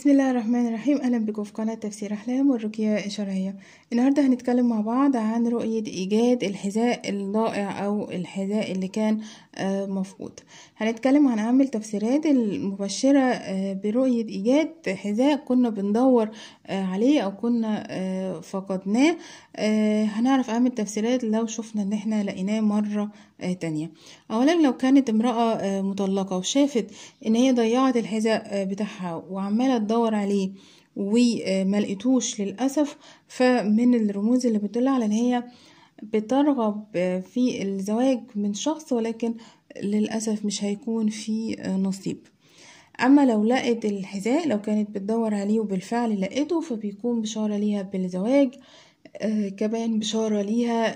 بسم الله الرحمن الرحيم اهلا بكم في قناه تفسير احلام والرقيه الشرعيه النهارده هنتكلم مع بعض عن رؤيه ايجاد الحذاء الضائع او الحذاء اللي كان آه، مفقود هنتكلم عن اهم التفسيرات المبشره آه، برؤيه ايجاد حذاء كنا بندور آه، عليه او كنا فقدناه هنعرف اهم التفسيرات لو شفنا ان احنا لقيناه مره تانية اولا لو كانت امراه مطلقه وشافت ان هي ضيعت الحذاء بتاعها وعماله ادور عليه وما لقيتوش للاسف فمن الرموز اللي بتدل على ان هي بترغب في الزواج من شخص ولكن للاسف مش هيكون في نصيب اما لو لقت الحذاء لو كانت بتدور عليه وبالفعل لقيته فبيكون بشاره ليها بالزواج كمان بشاره ليها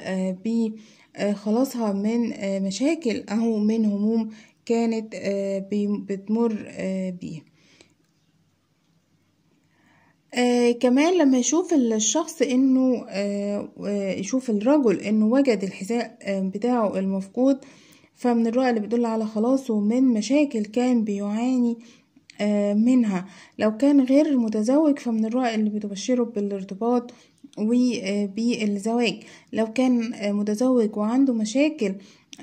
بخلاصها من مشاكل او من هموم كانت بتمر بيه آه كمان لما يشوف الشخص انه آه, آه، يشوف الرجل انه وجد الحذاء آه، بتاعه المفقود فمن الرؤى اللي بتدل على خلاصه من مشاكل كان بيعاني آه منها لو كان غير متزوج فمن الرؤى اللي بتبشره بالارتباط وبالزواج آه، لو كان متزوج وعنده مشاكل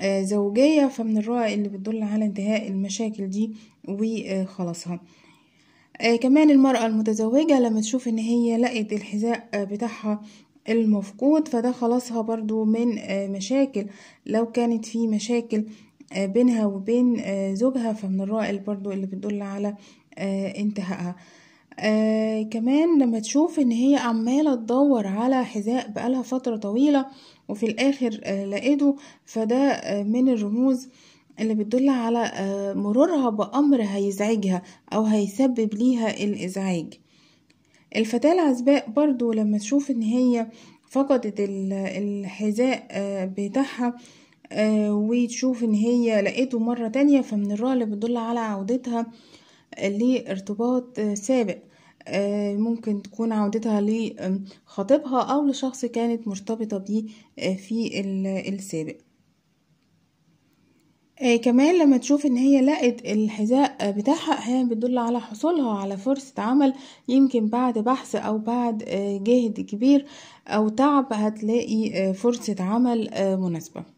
زوجية فمن الرؤى اللي بتدل على انتهاء المشاكل دي وخلاصها آه كمان المرأة المتزوجة لما تشوف ان هي لقت الحذاء آه، بتاعها المفقود فده خلاصها برضو من آه مشاكل لو كانت في مشاكل آه بينها وبين آه زوجها فمن الرائل برضو اللي بتدل على آه انتهائها آه كمان لما تشوف ان هي عمالة تدور على حذاء بقالها فترة طويلة وفي الاخر آه لقيته فده آه من الرموز اللي بتدل على آه، مرورها بأمر هيزعجها أو هيسبب ليها الإزعاج الفتاة العزباء برضو لما تشوف إن هي فقدت الحذاء آه، بتاعها آه، وتشوف إن هي لقيته مرة تانية فمن الرأي اللي بتدل على عودتها لارتباط سابق ممكن تكون عودتها لخطيبها أو لشخص كانت مرتبطة بيه في السابق آه كمان لما تشوف ان هي لقت الحذاء بتاعها احيانا بتدل على حصولها على فرصة عمل يمكن بعد بحث او بعد آه جهد كبير او تعب هتلاقي آه فرصة عمل آه، مناسبة